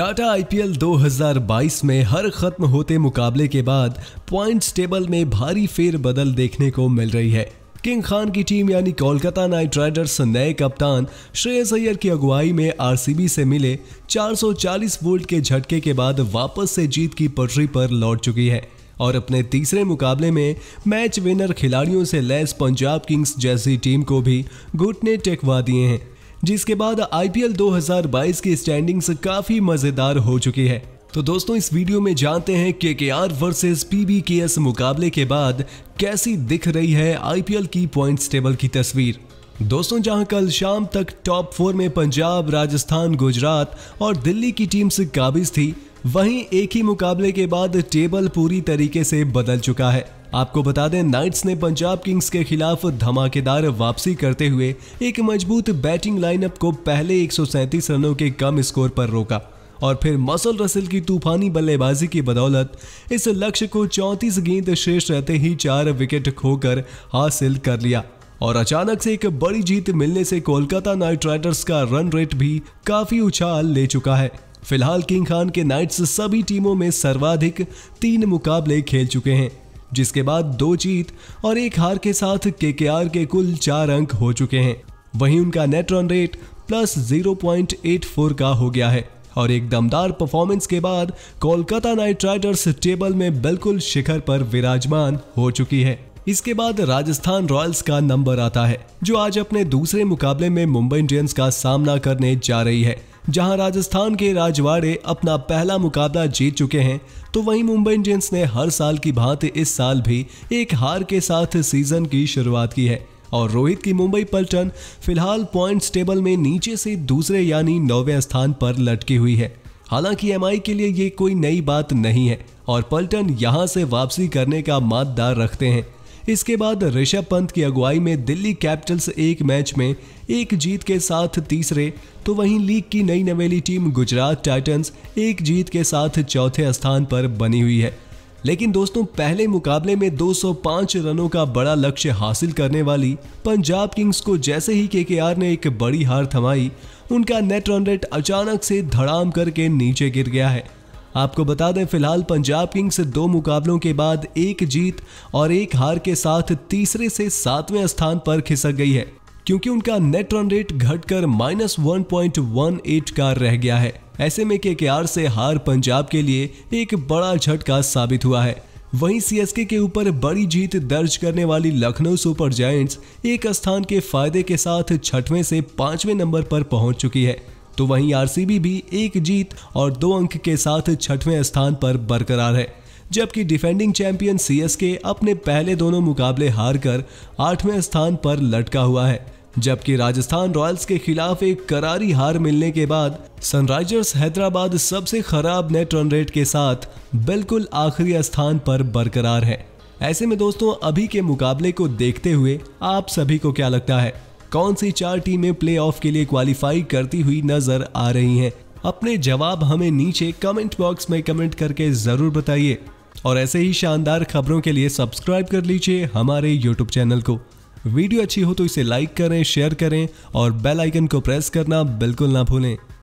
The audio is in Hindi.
टाटा आईपीएल 2022 में हर खत्म होते मुकाबले के बाद पॉइंट्स टेबल में भारी फेरबदल देखने को मिल रही है किंग खान की टीम यानी कोलकाता नाइट राइडर्स नए कप्तान श्रेयस अय्यर की अगुवाई में आरसीबी से मिले 440 वोल्ट के झटके के बाद वापस से जीत की पटरी पर लौट चुकी है और अपने तीसरे मुकाबले में मैच विनर खिलाड़ियों से लैस पंजाब किंग्स जैसी टीम को भी घुटने टेकवा दिए हैं जिसके बाद आईपीएल 2022 की स्टैंडिंग्स काफी मजेदार हो चुकी है तो दोस्तों इस वीडियो में जानते हैं के के आर वर्सेज एस मुकाबले के बाद कैसी दिख रही है आईपीएल की पॉइंट्स टेबल की तस्वीर दोस्तों जहां कल शाम तक टॉप फोर में पंजाब राजस्थान गुजरात और दिल्ली की टीम से काबिज थी वहीं एक ही मुकाबले के बाद टेबल पूरी तरीके से बदल चुका है आपको बता दें नाइट्स ने पंजाब किंग्स के खिलाफ धमाकेदार वापसी करते हुए एक मजबूत बैटिंग लाइनअप को पहले 137 रनों के कम स्कोर पर रोका और फिर मसल रसल की तूफानी बल्लेबाजी की बदौलत इस लक्ष्य को 34 गेंद शेष रहते ही चार विकेट खोकर हासिल कर लिया और अचानक से एक बड़ी जीत मिलने से कोलकाता नाइट राइडर्स का रन रेट भी काफी उछाल ले चुका है फिलहाल किंग खान के नाइट्स सभी टीमों में सर्वाधिक तीन मुकाबले खेल चुके हैं जिसके बाद दो जीत और एक हार के साथ के के कुल चार अंक हो चुके हैं वहीं उनका net run rate plus four का हो गया है और एक दमदार परफॉर्मेंस के बाद कोलकाता नाइट राइडर्स टेबल में बिल्कुल शिखर पर विराजमान हो चुकी है इसके बाद राजस्थान रॉयल्स का नंबर आता है जो आज अपने दूसरे मुकाबले में मुंबई इंडियंस का सामना करने जा रही है जहां राजस्थान के राजवाड़े अपना पहला मुकाबला जीत चुके हैं तो वहीं मुंबई इंडियंस ने हर साल की भांति इस साल भी एक हार के साथ सीजन की शुरुआत की है और रोहित की मुंबई पलटन फिलहाल पॉइंट्स टेबल में नीचे से दूसरे यानी नौवे स्थान पर लटकी हुई है हालांकि एम के लिए ये कोई नई बात नहीं है और पलटन यहाँ से वापसी करने का मादा रखते हैं इसके बाद ऋषभ पंत की अगुवाई में दिल्ली कैपिटल्स एक मैच में एक जीत के साथ तीसरे तो वहीं लीग की नई नवेली टीम गुजरात टाइटंस एक जीत के साथ चौथे स्थान पर बनी हुई है लेकिन दोस्तों पहले मुकाबले में 205 रनों का बड़ा लक्ष्य हासिल करने वाली पंजाब किंग्स को जैसे ही के ने एक बड़ी हार थमाई उनका नेट रन रेट अचानक से धड़ाम करके नीचे गिर गया है आपको बता दें फिलहाल पंजाब किंग्स दो मुकाबलों के बाद एक जीत और एक हार के साथ तीसरे से सातवें स्थान पर खिसक गई है क्योंकि उनका नेट रन रेट घटकर minus one point one eight का रह गया है ऐसे में के से हार पंजाब के लिए एक बड़ा झटका साबित हुआ है वहीं सीएसके के ऊपर बड़ी जीत दर्ज करने वाली लखनऊ सुपर जायंट्स एक स्थान के फायदे के साथ छठवें से पांचवें नंबर पर पहुंच चुकी है तो वहीं आरसीबी भी एक जीत और दो अंक के साथ छठवें स्थान पर बरकरार है जबकि डिफेंडिंग चैंपियन सीएसके अपने पहले दोनों मुकाबले हार कर आठवें स्थान पर लटका हुआ है जबकि राजस्थान रॉयल्स के खिलाफ एक करारी हार मिलने के बाद सनराइजर्स हैदराबाद सबसे खराब नेट रन रेट के साथ बिल्कुल आखिरी स्थान पर बरकरार है ऐसे में दोस्तों अभी के मुकाबले को देखते हुए आप सभी को क्या लगता है कौन सी चार टीमें प्ले के लिए क्वालिफाई करती हुई नजर आ रही हैं अपने जवाब हमें नीचे कमेंट बॉक्स में कमेंट करके ज़रूर बताइए और ऐसे ही शानदार खबरों के लिए सब्सक्राइब कर लीजिए हमारे यूट्यूब चैनल को वीडियो अच्छी हो तो इसे लाइक करें शेयर करें और बेल आइकन को प्रेस करना बिल्कुल ना भूलें